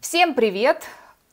Всем привет!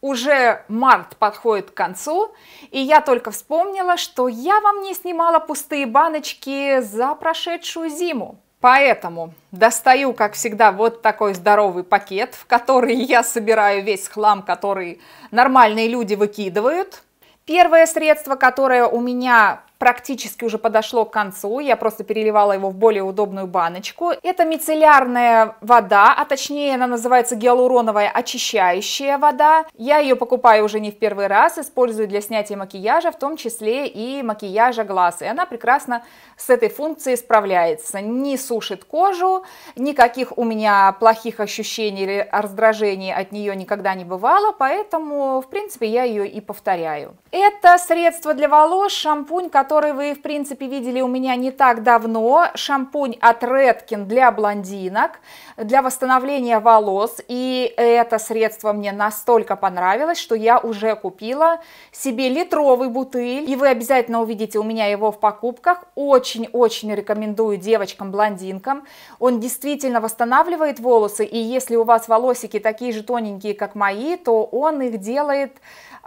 Уже март подходит к концу, и я только вспомнила, что я вам не снимала пустые баночки за прошедшую зиму. Поэтому достаю, как всегда, вот такой здоровый пакет, в который я собираю весь хлам, который нормальные люди выкидывают. Первое средство, которое у меня практически уже подошло к концу. Я просто переливала его в более удобную баночку. Это мицеллярная вода, а точнее она называется гиалуроновая очищающая вода. Я ее покупаю уже не в первый раз, использую для снятия макияжа, в том числе и макияжа глаз. И она прекрасно с этой функцией справляется. Не сушит кожу, никаких у меня плохих ощущений или раздражений от нее никогда не бывало, поэтому, в принципе, я ее и повторяю. Это средство для волос, шампунь, который который вы, в принципе, видели у меня не так давно. Шампунь от Redken для блондинок, для восстановления волос. И это средство мне настолько понравилось, что я уже купила себе литровый бутыль. И вы обязательно увидите у меня его в покупках. Очень-очень рекомендую девочкам-блондинкам. Он действительно восстанавливает волосы. И если у вас волосики такие же тоненькие, как мои, то он их делает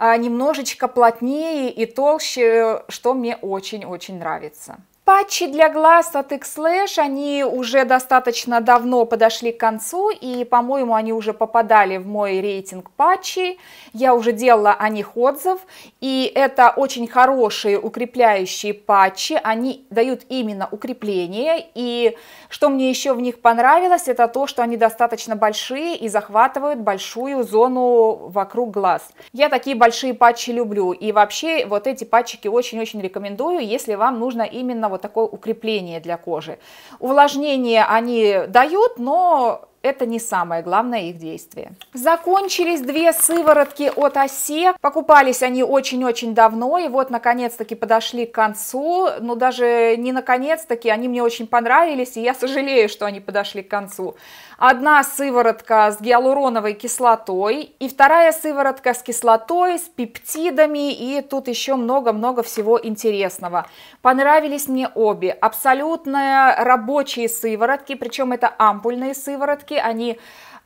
а, немножечко плотнее и толще, что мне очень-очень нравится. Патчи для глаз от X-Lash они уже достаточно давно подошли к концу, и, по-моему, они уже попадали в мой рейтинг патчей. Я уже делала о них отзыв, и это очень хорошие укрепляющие патчи, они дают именно укрепление, и что мне еще в них понравилось, это то, что они достаточно большие и захватывают большую зону вокруг глаз. Я такие большие патчи люблю, и вообще вот эти патчики очень-очень рекомендую, если вам нужно именно вот такое укрепление для кожи. Увлажнение они дают, но это не самое главное их действие. Закончились две сыворотки от Осе. Покупались они очень-очень давно, и вот наконец-таки подошли к концу. Но ну, даже не наконец-таки, они мне очень понравились, и я сожалею, что они подошли к концу. Одна сыворотка с гиалуроновой кислотой и вторая сыворотка с кислотой, с пептидами и тут еще много-много всего интересного. Понравились мне обе. Абсолютно рабочие сыворотки, причем это ампульные сыворотки, они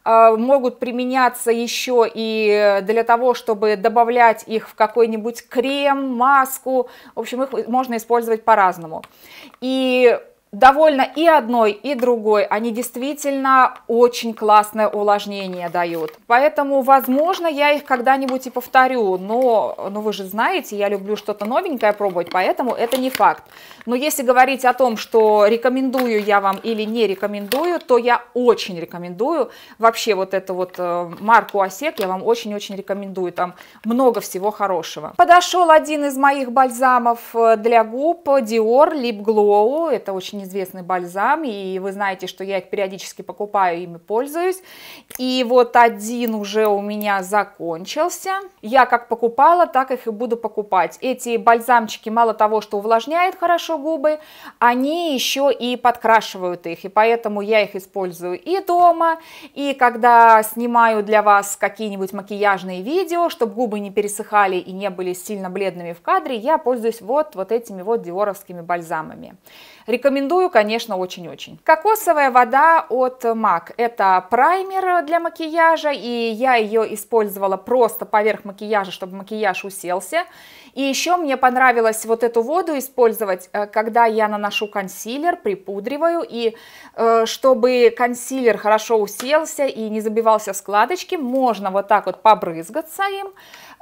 э, могут применяться еще и для того, чтобы добавлять их в какой-нибудь крем, маску. В общем, их можно использовать по-разному. И довольно и одной, и другой. Они действительно очень классное увлажнение дают. Поэтому, возможно, я их когда-нибудь и повторю. Но ну вы же знаете, я люблю что-то новенькое пробовать, поэтому это не факт. Но если говорить о том, что рекомендую я вам или не рекомендую, то я очень рекомендую. Вообще вот эту вот э, марку Осек я вам очень-очень рекомендую. Там много всего хорошего. Подошел один из моих бальзамов э, для губ Dior Lip Glow. Это очень известный бальзам, и вы знаете, что я их периодически покупаю, ими пользуюсь. И вот один уже у меня закончился. Я как покупала, так их и буду покупать. Эти бальзамчики мало того, что увлажняют хорошо губы, они еще и подкрашивают их, и поэтому я их использую и дома, и когда снимаю для вас какие-нибудь макияжные видео, чтобы губы не пересыхали и не были сильно бледными в кадре, я пользуюсь вот, вот этими вот диоровскими бальзамами. Рекомендую, конечно, очень-очень. Кокосовая вода от MAC. Это праймер для макияжа, и я ее использовала просто поверх макияжа, чтобы макияж уселся. И еще мне понравилось вот эту воду использовать, э, когда я наношу консилер, припудриваю, и э, чтобы консилер хорошо уселся и не забивался в складочки, можно вот так вот побрызгаться им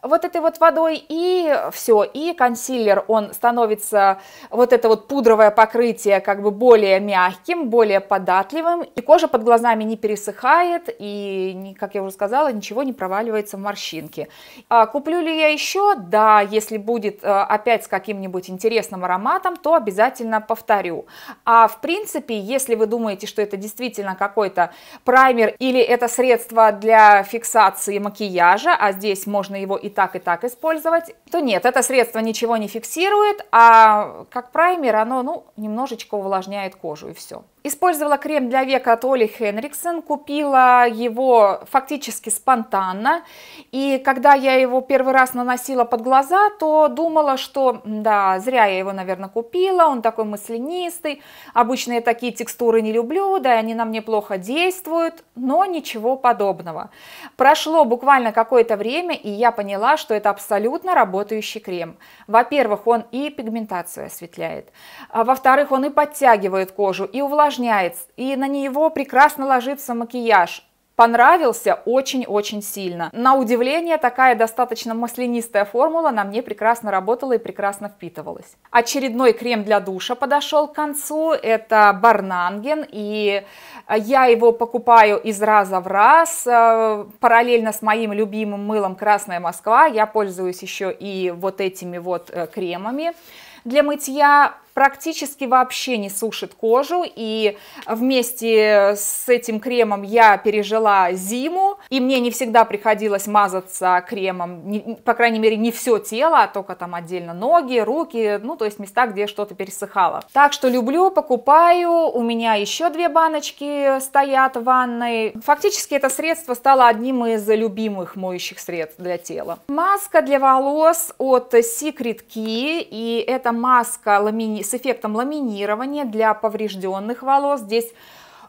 вот этой вот водой, и все, и консилер, он становится, вот это вот пудровое покрытие, как бы более мягким, более податливым, и кожа под глазами не пересыхает, и, как я уже сказала, ничего не проваливается в морщинки. А куплю ли я еще? Да, если будет э, опять с каким-нибудь интересным ароматом, то обязательно повторю. А в принципе, если вы думаете, что это действительно какой-то праймер или это средство для фиксации макияжа, а здесь можно его и так, и так использовать, то нет, это средство ничего не фиксирует, а как праймер оно ну, немножечко увлажняет кожу и все. Использовала крем для века от Оли Хенриксон, купила его фактически спонтанно. И когда я его первый раз наносила под глаза, то думала, что да, зря я его, наверное, купила, он такой маслянистый. Обычно я такие текстуры не люблю, да, и они на мне плохо действуют, но ничего подобного. Прошло буквально какое-то время, и я поняла, что это абсолютно работающий крем. Во-первых, он и пигментацию осветляет, а во-вторых, он и подтягивает кожу, и увлажняет увлажняется, и на него прекрасно ложится макияж. Понравился очень-очень сильно. На удивление, такая достаточно маслянистая формула на мне прекрасно работала и прекрасно впитывалась. Очередной крем для душа подошел к концу. Это Барнанген, и я его покупаю из раза в раз. Э, параллельно с моим любимым мылом «Красная Москва» я пользуюсь еще и вот этими вот э, кремами для мытья практически вообще не сушит кожу, и вместе с этим кремом я пережила зиму, и мне не всегда приходилось мазаться кремом, по крайней мере, не все тело, а только там отдельно ноги, руки, ну, то есть места, где что-то пересыхало. Так что люблю, покупаю, у меня еще две баночки стоят в ванной. Фактически это средство стало одним из любимых моющих средств для тела. Маска для волос от Secret Key, и это маска ламини с эффектом ламинирования для поврежденных волос. Здесь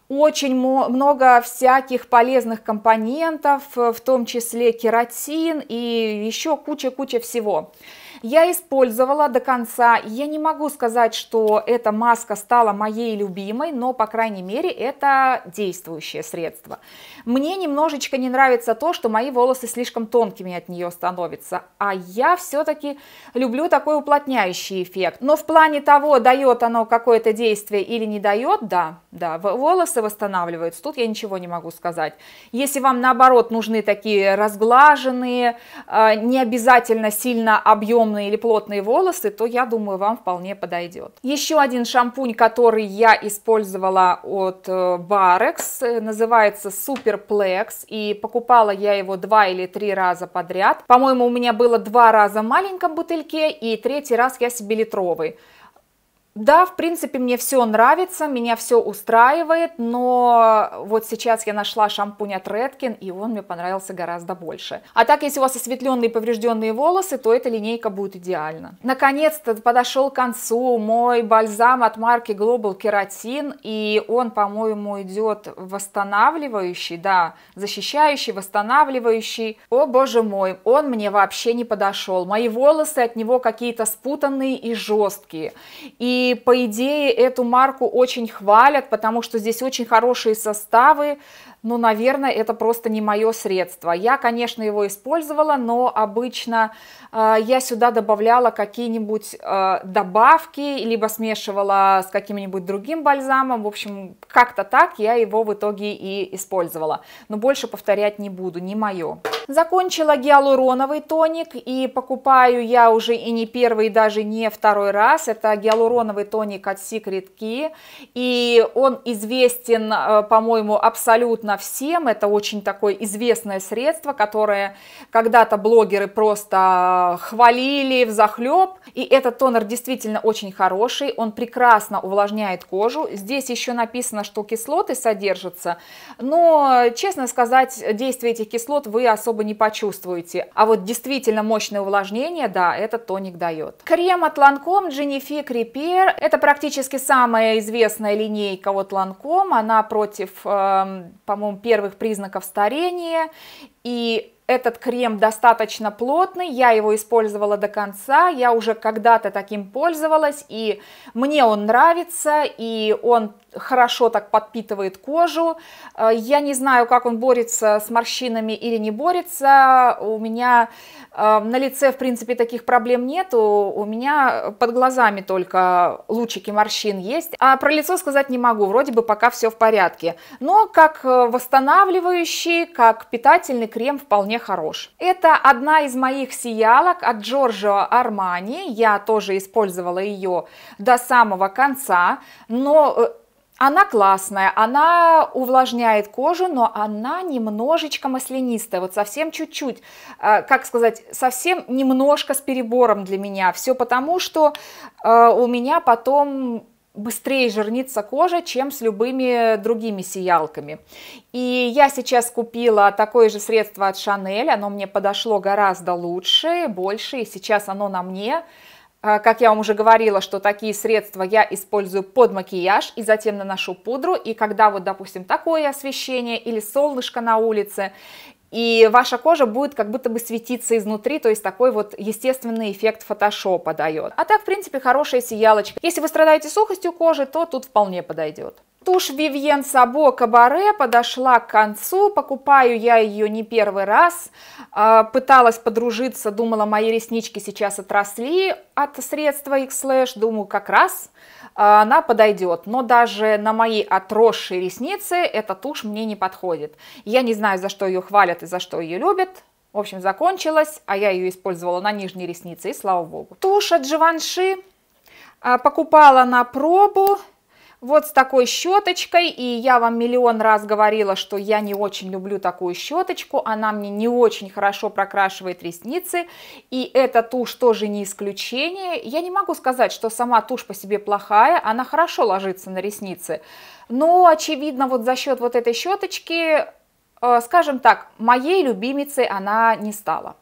очень много всяких полезных компонентов, в том числе кератин и еще куча-куча всего. Я использовала до конца. Я не могу сказать, что эта маска стала моей любимой, но, по крайней мере, это действующее средство. Мне немножечко не нравится то, что мои волосы слишком тонкими от нее становятся, а я все-таки люблю такой уплотняющий эффект. Но в плане того, дает оно какое-то действие или не дает, да, да, волосы восстанавливаются, тут я ничего не могу сказать. Если вам, наоборот, нужны такие разглаженные, а, не обязательно сильно объемные, темные или плотные волосы, то я думаю, вам вполне подойдет. Еще один шампунь, который я использовала от э, Barrex, э, называется Superplex, и покупала я его два или три раза подряд. По-моему, у меня было два раза в маленьком бутыльке, и третий раз я себе литровый. Да, в принципе, мне все нравится, меня все устраивает, но вот сейчас я нашла шампунь от Redken, и он мне понравился гораздо больше. А так, если у вас осветленные поврежденные волосы, то эта линейка будет идеально. Наконец-то подошел к концу мой бальзам от марки Global Keratin, и он, по-моему, идет восстанавливающий, да, защищающий, восстанавливающий. О, боже мой, он мне вообще не подошел. Мои волосы от него какие-то спутанные и жесткие. И и, по идее, эту марку очень хвалят, потому что здесь очень хорошие составы, ну, наверное, это просто не мое средство. Я, конечно, его использовала, но обычно э, я сюда добавляла какие-нибудь э, добавки, либо смешивала с каким-нибудь другим бальзамом. В общем, как-то так я его в итоге и использовала. Но больше повторять не буду, не мое. Закончила гиалуроновый тоник и покупаю я уже и не первый, и даже не второй раз. Это гиалуроновый тоник от Secret Key. И он известен, э, по-моему, абсолютно доступна всем, это очень такое известное средство, которое когда-то блогеры просто хвалили в захлеб, и этот тонер действительно очень хороший, он прекрасно увлажняет кожу, здесь еще написано, что кислоты содержатся, но, честно сказать, действие этих кислот вы особо не почувствуете, а вот действительно мощное увлажнение, да, этот тоник дает. Крем от Lancome Genifique Repair, это практически самая известная линейка от Lancome, она против, э, по-моему, минимум первых признаков старения. И этот крем достаточно плотный, я его использовала до конца, я уже когда-то таким пользовалась, и мне он нравится, и он хорошо так подпитывает кожу. Э, я не знаю, как он борется с морщинами или не борется. У меня э, на лице, в принципе, таких проблем нету. У меня под глазами только лучики морщин есть. А про лицо сказать не могу. Вроде бы пока все в порядке. Но как э, восстанавливающий, как питательный крем вполне хорош. Это одна из моих сиялок от Джорджио Армани. Я тоже использовала ее до самого конца. Но она классная, она увлажняет кожу, но она немножечко маслянистая, вот совсем чуть-чуть, э, как сказать, совсем немножко с перебором для меня. Все потому, что э, у меня потом быстрее жирнится кожа, чем с любыми другими сиялками. И я сейчас купила такое же средство от Шанель, оно мне подошло гораздо лучше, больше, и сейчас оно на мне. А, как я вам уже говорила, что такие средства я использую под макияж и затем наношу пудру. И когда вот, допустим, такое освещение или солнышко на улице, и ваша кожа будет как будто бы светиться изнутри, то есть такой вот естественный эффект фотошопа дает. А так, в принципе, хорошая сиялочка. Если вы страдаете сухостью кожи, то тут вполне подойдет. Тушь Вивьен Сабо Кабаре подошла к концу, покупаю я ее не первый раз, а, пыталась подружиться, думала, мои реснички сейчас отросли от средства X-Slash, думаю, как раз а, она подойдет, но даже на мои отросшие ресницы эта тушь мне не подходит. Я не знаю, за что ее хвалят и за что ее любят, в общем, закончилась, а я ее использовала на нижней реснице, и слава богу. Тушь от Givenchy а, покупала на пробу, вот с такой щеточкой, и я вам миллион раз говорила, что я не очень люблю такую щеточку, она мне не очень хорошо прокрашивает ресницы, и эта тушь тоже не исключение. Я не могу сказать, что сама тушь по себе плохая, она хорошо ложится на ресницы, но, очевидно, вот за счет вот этой щеточки, э, скажем так, моей любимицей она не стала.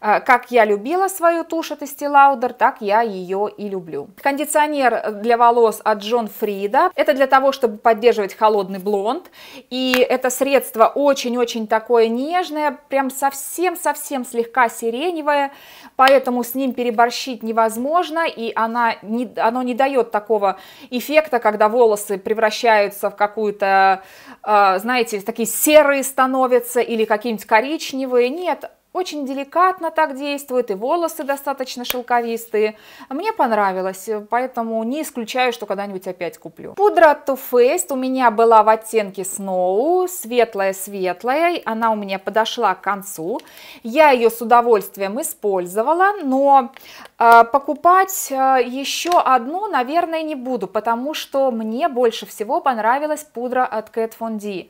Э, как я любила свою тушь от Estee Lauder, так я ее и люблю. Кондиционер э, для волос от John Frieda. Это для того, чтобы поддерживать холодный блонд. И это средство очень-очень такое нежное, прям совсем-совсем слегка сиреневое, поэтому с ним переборщить невозможно, и она не, оно не дает такого эффекта, когда волосы превращаются в какую-то, э, знаете, такие серые становятся или какие-нибудь коричневые. Нет, очень деликатно так действует, и волосы достаточно шелковистые. Мне понравилось, поэтому не исключаю, что когда-нибудь опять куплю. Пудра Too Faced у меня была в оттенке Snow, светлая-светлая, она у меня подошла к концу. Я ее с удовольствием использовала, но э, покупать э, еще одну, наверное, не буду, потому что мне больше всего понравилась пудра от Kat Von D.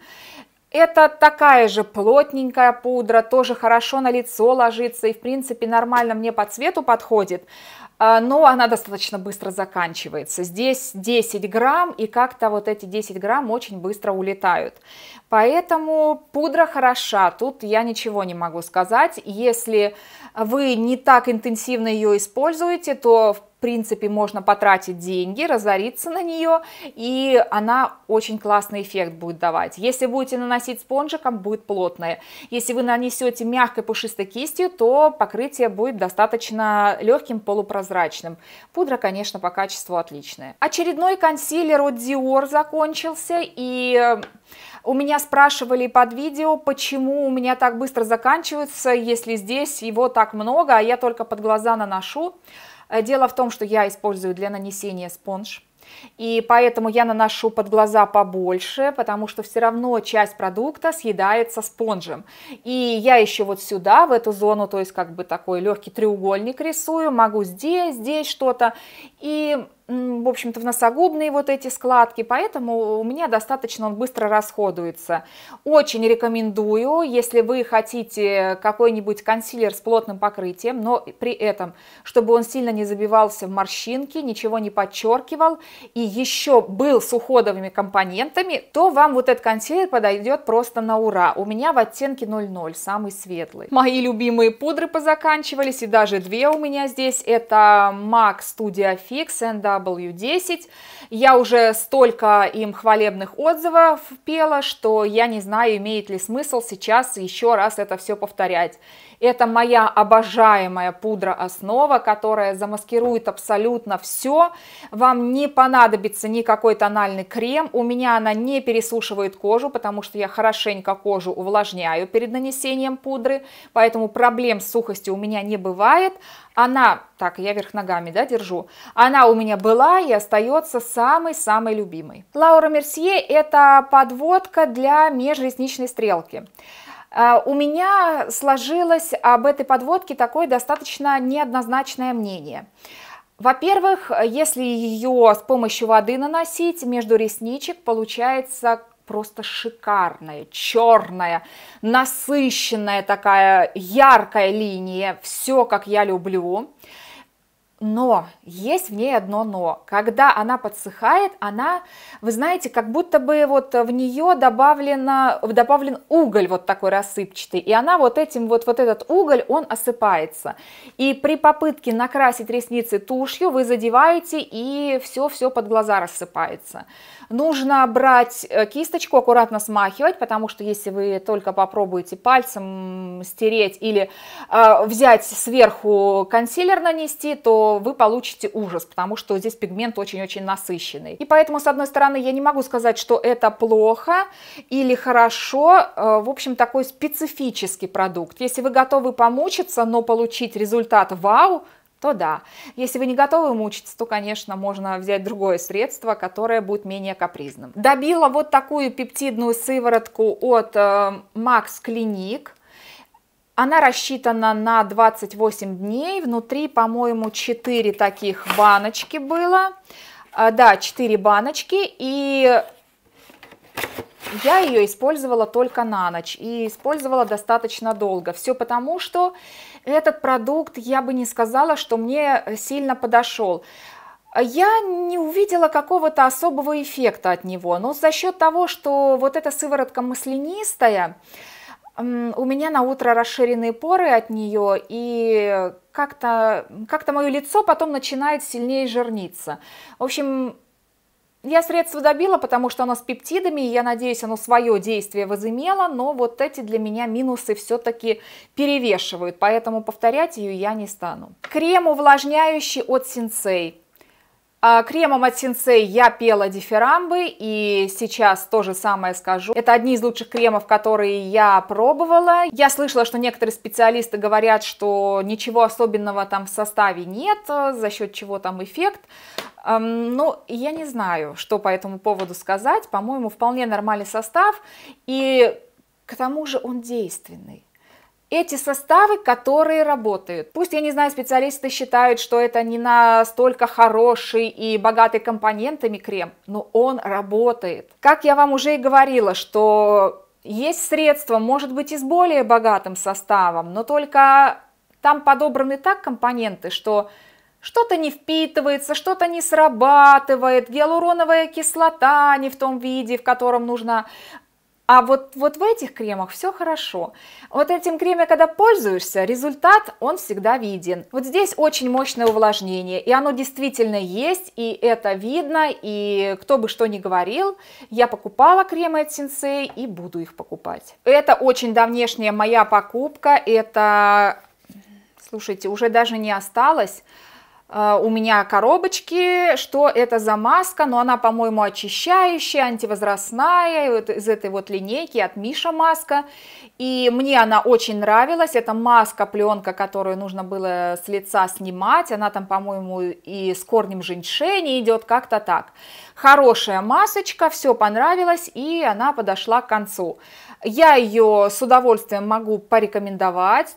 Это такая же плотненькая пудра, тоже хорошо на лицо ложится и, в принципе, нормально мне по цвету подходит, а, но она достаточно быстро заканчивается. Здесь 10 грамм, и как-то вот эти 10 грамм очень быстро улетают. Поэтому пудра хороша, тут я ничего не могу сказать. Если вы не так интенсивно ее используете, то, в в принципе, можно потратить деньги, разориться на нее, и она очень классный эффект будет давать. Если будете наносить спонжиком, будет плотная. Если вы нанесете мягкой пушистой кистью, то покрытие будет достаточно легким, полупрозрачным. Пудра, конечно, по качеству отличная. Очередной консилер от Dior закончился, и э, у меня спрашивали под видео, почему у меня так быстро заканчивается, если здесь его так много, а я только под глаза наношу. Э, дело в том, что я использую для нанесения спонж. И поэтому я наношу под глаза побольше, потому что все равно часть продукта съедается спонжем. И я еще вот сюда, в эту зону, то есть как бы такой легкий треугольник рисую, могу здесь, здесь что-то. И в общем-то, в носогубные вот эти складки, поэтому у меня достаточно он быстро расходуется. Очень рекомендую, если вы хотите какой-нибудь консилер с плотным покрытием, но при этом, чтобы он сильно не забивался в морщинки, ничего не подчеркивал и еще был с уходовыми компонентами, то вам вот этот консилер подойдет просто на ура. У меня в оттенке 00, самый светлый. Мои любимые пудры позаканчивались, и даже две у меня здесь. Это MAC Studio Fix and W10. Я уже столько им хвалебных отзывов пела, что я не знаю, имеет ли смысл сейчас еще раз это все повторять. Это моя обожаемая пудра основа, которая замаскирует абсолютно все. Вам не понадобится никакой тональный крем. У меня она не пересушивает кожу, потому что я хорошенько кожу увлажняю перед нанесением пудры. Поэтому проблем с сухостью у меня не бывает. Она, так, я вверх ногами, да, держу. Она у меня была и остается самой-самой любимой. Лаура Мерсье – это подводка для межресничной стрелки. А, у меня сложилось об этой подводке такое достаточно неоднозначное мнение. Во-первых, если ее с помощью воды наносить между ресничек, получается просто шикарная, черная, насыщенная такая яркая линия, все как я люблю. Но есть в ней одно но. Когда она подсыхает, она, вы знаете, как будто бы вот в нее добавлено, добавлен уголь вот такой рассыпчатый. И она вот этим, вот, вот этот уголь, он осыпается. И при попытке накрасить ресницы тушью вы задеваете и все-все под глаза рассыпается. Нужно брать э, кисточку, аккуратно смахивать, потому что если вы только попробуете пальцем стереть или э, взять сверху консилер нанести, то вы получите ужас, потому что здесь пигмент очень-очень насыщенный. И поэтому, с одной стороны, я не могу сказать, что это плохо или хорошо. Э, в общем, такой специфический продукт. Если вы готовы помучиться, но получить результат вау, то да. Если вы не готовы мучиться, то, конечно, можно взять другое средство, которое будет менее капризным. Добила вот такую пептидную сыворотку от э, Max Clinique. Она рассчитана на 28 дней. Внутри, по-моему, 4 таких баночки было. А, да, 4 баночки. И я ее использовала только на ночь и использовала достаточно долго. Все потому, что этот продукт, я бы не сказала, что мне сильно подошел. Я не увидела какого-то особого эффекта от него, но за счет того, что вот эта сыворотка маслянистая, у меня на утро расширенные поры от нее, и как-то как, как мое лицо потом начинает сильнее жирниться. В общем, я средство добила, потому что оно с пептидами, и я надеюсь, оно свое действие возымело, но вот эти для меня минусы все-таки перевешивают, поэтому повторять ее я не стану. Крем увлажняющий от Синсей. А, кремом от Сенсей я пела дифирамбы и сейчас то же самое скажу. Это одни из лучших кремов, которые я пробовала. Я слышала, что некоторые специалисты говорят, что ничего особенного там в составе нет, э, за счет чего там эффект. Эм, ну, я не знаю, что по этому поводу сказать. По-моему, вполне нормальный состав. И к тому же он действенный эти составы, которые работают. Пусть, я не знаю, специалисты считают, что это не настолько хороший и богатый компонентами крем, но он работает. Как я вам уже и говорила, что есть средства, может быть, и с более богатым составом, но только там подобраны так компоненты, что что-то не впитывается, что-то не срабатывает, гиалуроновая кислота не в том виде, в котором нужно. А вот, вот в этих кремах все хорошо. Вот этим кремом, когда пользуешься, результат, он всегда виден. Вот здесь очень мощное увлажнение, и оно действительно есть, и это видно, и кто бы что ни говорил, я покупала кремы от Сенсей и буду их покупать. Это очень давнешняя моя покупка, это, слушайте, уже даже не осталось, а, у меня коробочки, что это за маска, но она, по-моему, очищающая, антивозрастная, вот из этой вот линейки от Миша маска, и мне она очень нравилась, это маска, пленка, которую нужно было с лица снимать, она там, по-моему, и с корнем женьшени идет, как-то так. Хорошая масочка, все понравилось, и она подошла к концу. Я ее с удовольствием могу порекомендовать,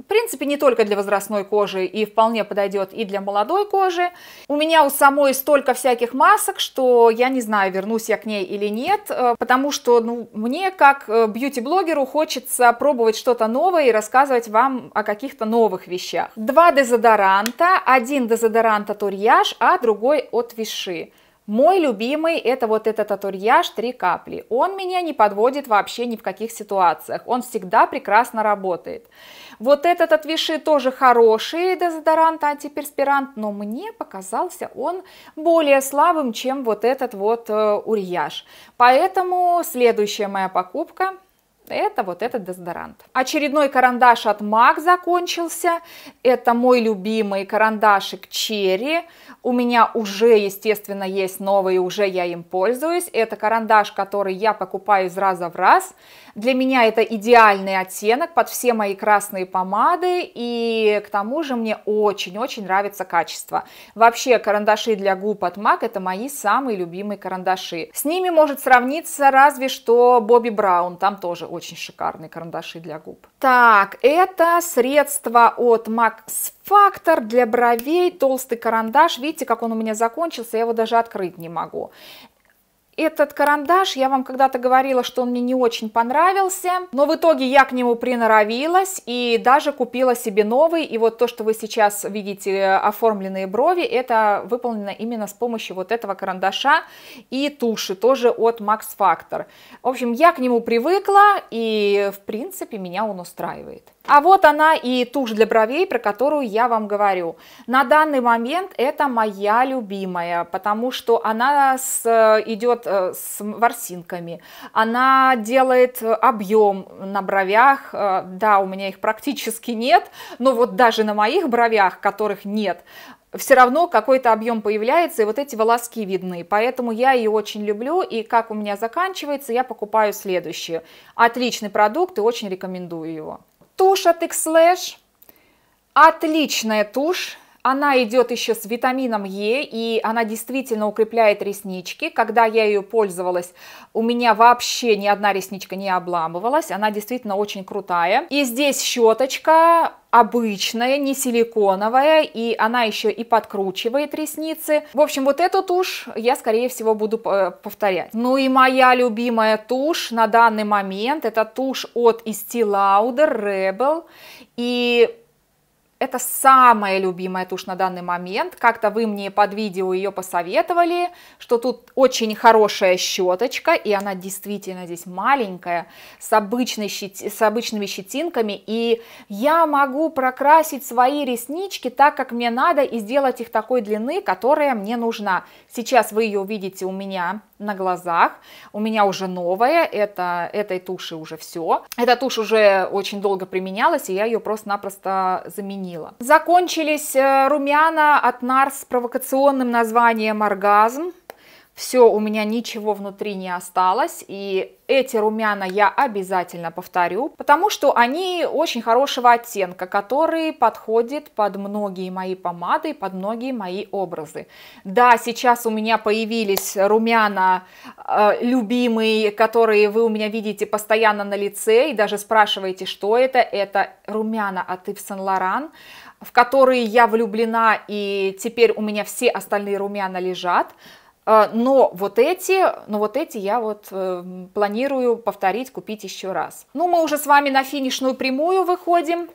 в принципе, не только для возрастной кожи и вполне подойдет и для молодой кожи. У меня у самой столько всяких масок, что я не знаю, вернусь я к ней или нет, э, потому что ну, мне, как э, бьюти-блогеру, хочется пробовать что-то новое и рассказывать вам о каких-то новых вещах. Два дезодоранта, один дезодорант от Урьяж, а другой от Виши. Мой любимый это вот этот аттурьяж «Три капли». Он меня не подводит вообще ни в каких ситуациях. Он всегда прекрасно работает. Вот этот от Виши тоже хороший дезодорант, антиперспирант, но мне показался он более слабым, чем вот этот вот э, урьяж. Поэтому следующая моя покупка – это вот этот дезодорант. Очередной карандаш от MAC закончился. Это мой любимый карандашик Черри. У меня уже, естественно, есть новые, уже я им пользуюсь. Это карандаш, который я покупаю из раза в раз. Для меня это идеальный оттенок под все мои красные помады, и к тому же мне очень-очень нравится качество. Вообще, карандаши для губ от MAC это мои самые любимые карандаши. С ними может сравниться разве что Бобби Brown, там тоже очень шикарные карандаши для губ. Так, это средство от MAC Factor для бровей, толстый карандаш. Видите, как он у меня закончился, я его даже открыть не могу. Этот карандаш, я вам когда-то говорила, что он мне не очень понравился, но в итоге я к нему приноровилась и даже купила себе новый. И вот то, что вы сейчас видите, э, оформленные брови, это выполнено именно с помощью вот этого карандаша и туши, тоже от Max Factor. В общем, я к нему привыкла и, в принципе, меня он устраивает. А вот она и тушь для бровей, про которую я вам говорю. На данный момент это моя любимая, потому что она с, э, идет э, с ворсинками, она делает э, объем на бровях, да, у меня их практически нет, но вот даже на моих бровях, которых нет, все равно какой-то объем появляется, и вот эти волоски видны. Поэтому я ее очень люблю, и как у меня заканчивается, я покупаю следующую. Отличный продукт и очень рекомендую его. Тушь от x Отличная тушь. Она идет еще с витамином Е, и она действительно укрепляет реснички. Когда я ее пользовалась, у меня вообще ни одна ресничка не обламывалась. Она действительно очень крутая. И здесь щеточка обычная, не силиконовая, и она еще и подкручивает ресницы. В общем, вот эту тушь я, скорее всего, буду э, повторять. Ну и моя любимая тушь на данный момент, это тушь от Estee Lauder Rebel, и это самая любимая тушь на данный момент. Как-то вы мне под видео ее посоветовали, что тут очень хорошая щеточка, и она действительно здесь маленькая, с, обычной щет... с обычными щетинками. И я могу прокрасить свои реснички так, как мне надо, и сделать их такой длины, которая мне нужна. Сейчас вы ее увидите у меня на глазах. У меня уже новая, это, этой туши уже все. Эта тушь уже очень долго применялась, и я ее просто-напросто заменила. Закончились э, румяна от NARS с провокационным названием «Оргазм» все, у меня ничего внутри не осталось, и эти румяна я обязательно повторю, потому что они очень хорошего оттенка, который подходит под многие мои помады, под многие мои образы. Да, сейчас у меня появились румяна э, любимые, которые вы у меня видите постоянно на лице, и даже спрашиваете, что это, это румяна от Yves Saint Laurent, в которые я влюблена, и теперь у меня все остальные румяна лежат, а, но вот эти, но вот эти я вот э, планирую повторить, купить еще раз. Ну, мы уже с вами на финишную прямую выходим.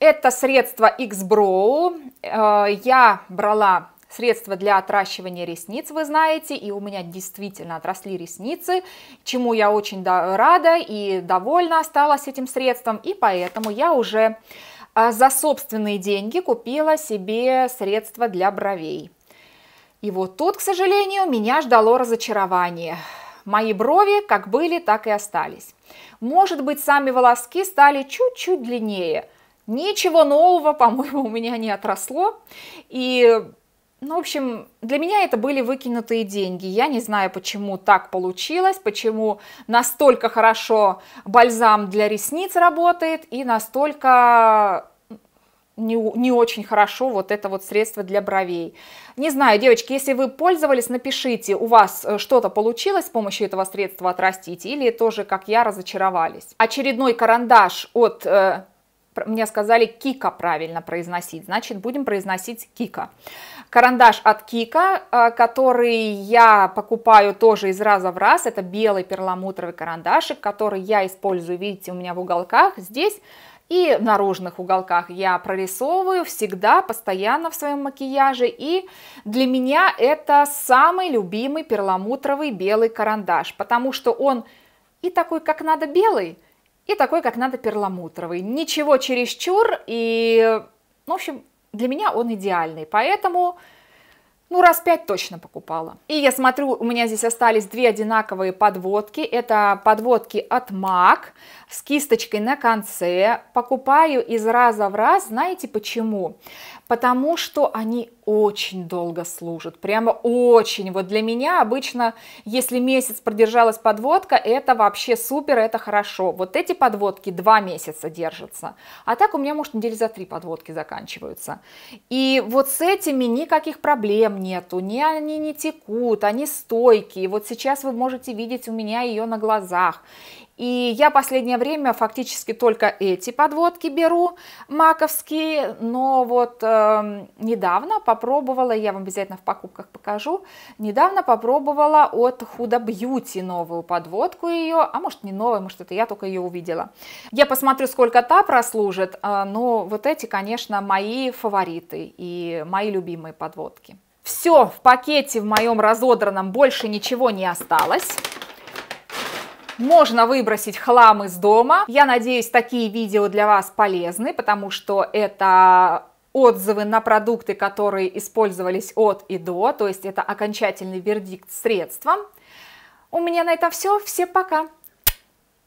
Это средство X-Brow. А, я брала средство для отращивания ресниц, вы знаете, и у меня действительно отросли ресницы, чему я очень рада и довольна осталась этим средством, и поэтому я уже а, за собственные деньги купила себе средство для бровей. И вот тут, к сожалению, меня ждало разочарование. Мои брови как были, так и остались. Может быть, сами волоски стали чуть-чуть длиннее. Ничего нового, по-моему, у меня не отросло. И, ну, в общем, для меня это были выкинутые деньги. Я не знаю, почему так получилось, почему настолько хорошо бальзам для ресниц работает и настолько не, не очень хорошо вот это вот средство для бровей. Не знаю, девочки, если вы пользовались, напишите, у вас э, что-то получилось с помощью этого средства отрастить или тоже, как я, разочаровались. Очередной карандаш от, э, мне сказали, Кика правильно произносить, значит, будем произносить Кика. Карандаш от Кика, э, который я покупаю тоже из раза в раз, это белый перламутровый карандашик, который я использую, видите, у меня в уголках, здесь и в наружных уголках я прорисовываю всегда, постоянно в своем макияже. И для меня это самый любимый перламутровый белый карандаш, потому что он и такой, как надо, белый, и такой, как надо, перламутровый. Ничего чересчур, и, ну, в общем, для меня он идеальный, поэтому... Ну, раз пять точно покупала. И я смотрю, у меня здесь остались две одинаковые подводки. Это подводки от MAC с кисточкой на конце. Покупаю из раза в раз, знаете почему? Потому что они очень долго служат, прямо очень. Вот для меня обычно, если месяц продержалась подводка, это вообще супер, это хорошо. Вот эти подводки два месяца держатся, а так у меня, может, недели за три подводки заканчиваются. И вот с этими никаких проблем нету, ни они не текут, они стойкие. Вот сейчас вы можете видеть у меня ее на глазах. И я последнее время фактически только эти подводки беру, маковские, но вот э, недавно попробовала, я вам обязательно в покупках покажу, недавно попробовала от Huda Beauty новую подводку ее, а может не новая, может это я только ее увидела. Я посмотрю, сколько та прослужит, э, но вот эти, конечно, мои фавориты и мои любимые подводки. Все, в пакете в моем разодранном больше ничего не осталось. Можно выбросить хлам из дома. Я надеюсь, такие видео для вас полезны, потому что это отзывы на продукты, которые использовались от и до, то есть это окончательный вердикт средства. У меня на это все, всем пока!